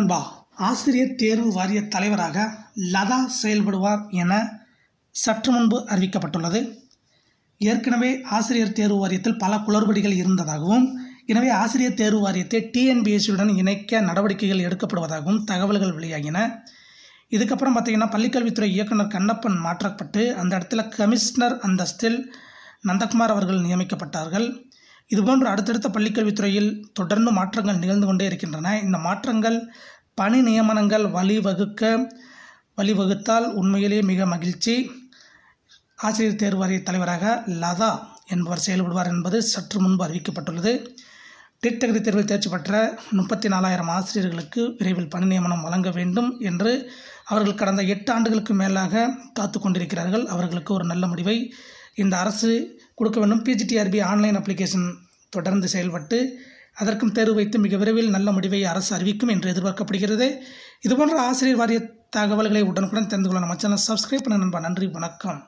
நண்பா ஆசிரியர் தேர்வு வாரிய தலைவராக லதா செயல்படுவார் என சற்று முன்பு அறிவிக்கப்பட்டுள்ளது ஏற்கனவே ஆசிரியர் தேர்வு வாரியத்தில் பல குளறுபடிகள் இருந்ததாகவும் எனவே ஆசிரியர் தேர்வு வாரியத்தை டிஎன்பிஎஸ்சியுடன் இணைக்க நடவடிக்கைகள் எடுக்கப்படுவதாகவும் தகவல்கள் வெளியாகின இதுக்கப்புறம் பார்த்திங்கன்னா பள்ளிக்கல்வித்துறை இயக்குனர் கண்ணப்பன் மாற்றப்பட்டு அந்த இடத்துல கமிஷனர் அந்தஸ்தில் நந்தகுமார் அவர்கள் நியமிக்கப்பட்டார்கள் இதுபோன்று அடுத்தடுத்த பள்ளிக்கல்வித்துறையில் தொடர்ந்து மாற்றங்கள் நிகழ்ந்து கொண்டே இருக்கின்றன இந்த மாற்றங்கள் பணி நியமனங்கள் வழிவகுக்க வழிவகுத்தால் உண்மையிலேயே மிக மகிழ்ச்சி ஆசிரியர் தேர்வு வாரிய தலைவராக லதா என்பவர் செயல்படுவார் என்பது சற்று முன்பு அறிவிக்கப்பட்டுள்ளது டெட் தகுதி தேர்வில் தேர்ச்சி பெற்ற முப்பத்தி நாலாயிரம் ஆசிரியர்களுக்கு விரைவில் பணி நியமனம் வழங்க வேண்டும் என்று அவர்கள் கடந்த எட்டு ஆண்டுகளுக்கு மேலாக காத்து கொண்டிருக்கிறார்கள் அவர்களுக்கு ஒரு நல்ல முடிவை இந்த அரசு கொடுக்க வேண்டும் பிஜிடிஆர்பி ஆன்லைன் அப்ளிகேஷன் தொடர்ந்து செயல்பட்டு அதற்கும் தேர்வு வைத்து மிக விரைவில் நல்ல முடிவை அரசு அறிவிக்கும் என்று எதிர்பார்க்கப்படுகிறது இதுபோன்ற ஆசிரியர் வாரிய தகவல்களை உடனுக்குடன் தெரிந்து கொள்ள நம்ம சேனல் சப்ஸ்கிரைப் பண்ண நண்பா நன்றி வணக்கம்